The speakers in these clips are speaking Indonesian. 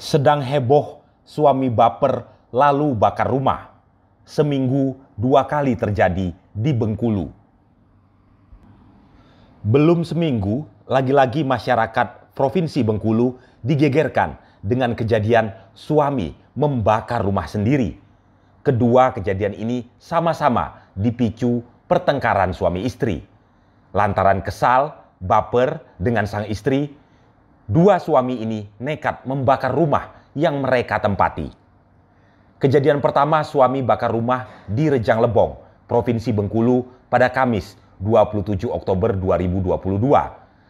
sedang heboh suami baper lalu bakar rumah. Seminggu dua kali terjadi di Bengkulu. Belum seminggu, lagi-lagi masyarakat Provinsi Bengkulu digegerkan dengan kejadian suami membakar rumah sendiri. Kedua kejadian ini sama-sama dipicu pertengkaran suami istri. Lantaran kesal, baper dengan sang istri, dua suami ini nekat membakar rumah yang mereka tempati. Kejadian pertama suami bakar rumah di Rejang Lebong, Provinsi Bengkulu pada Kamis 27 Oktober 2022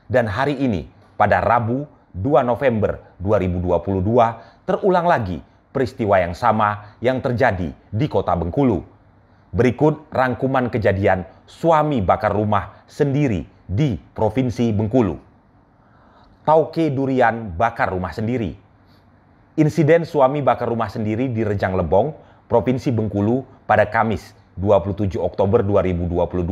dan hari ini pada Rabu 2 November 2022 terulang lagi peristiwa yang sama yang terjadi di Kota Bengkulu. Berikut rangkuman kejadian suami bakar rumah sendiri di Provinsi Bengkulu. Tauke Durian bakar rumah sendiri. Insiden suami bakar rumah sendiri di Rejang Lebong, Provinsi Bengkulu pada Kamis 27 Oktober 2022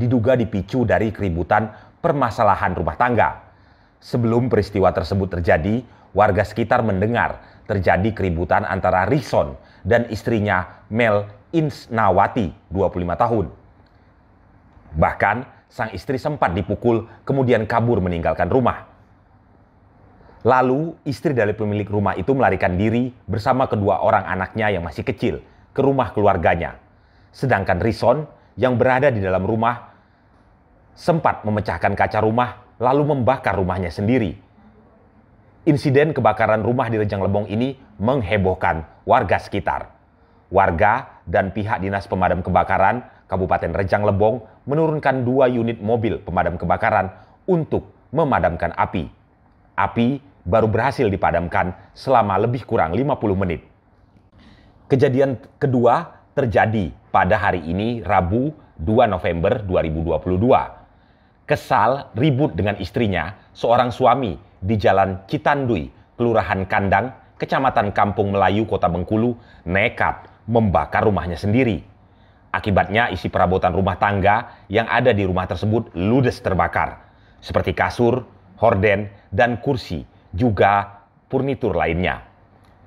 diduga dipicu dari keributan permasalahan rumah tangga. Sebelum peristiwa tersebut terjadi, warga sekitar mendengar terjadi keributan antara Rison dan istrinya Mel Insnawati, 25 tahun. Bahkan, sang istri sempat dipukul kemudian kabur meninggalkan rumah. Lalu, istri dari pemilik rumah itu melarikan diri bersama kedua orang anaknya yang masih kecil ke rumah keluarganya. Sedangkan Rison yang berada di dalam rumah sempat memecahkan kaca rumah lalu membakar rumahnya sendiri. Insiden kebakaran rumah di Rejang Lebong ini menghebohkan warga sekitar. Warga dan pihak Dinas Pemadam Kebakaran Kabupaten Rejang Lebong menurunkan dua unit mobil pemadam kebakaran untuk memadamkan api Api baru berhasil dipadamkan selama lebih kurang 50 menit. Kejadian kedua terjadi pada hari ini Rabu 2 November 2022. Kesal ribut dengan istrinya, seorang suami di Jalan Citandui, Kelurahan Kandang, Kecamatan Kampung Melayu, Kota Bengkulu, nekat membakar rumahnya sendiri. Akibatnya isi perabotan rumah tangga yang ada di rumah tersebut ludes terbakar, seperti kasur, horden, dan kursi, juga furnitur lainnya.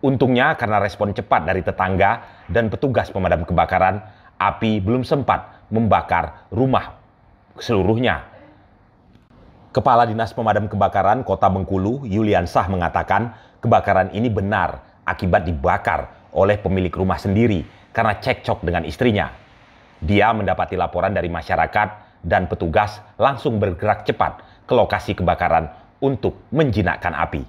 Untungnya karena respon cepat dari tetangga dan petugas pemadam kebakaran, api belum sempat membakar rumah seluruhnya. Kepala Dinas Pemadam Kebakaran Kota Bengkulu, Yulian Sah mengatakan, kebakaran ini benar akibat dibakar oleh pemilik rumah sendiri karena cekcok dengan istrinya. Dia mendapati laporan dari masyarakat dan petugas langsung bergerak cepat ke lokasi kebakaran untuk menjinakkan api.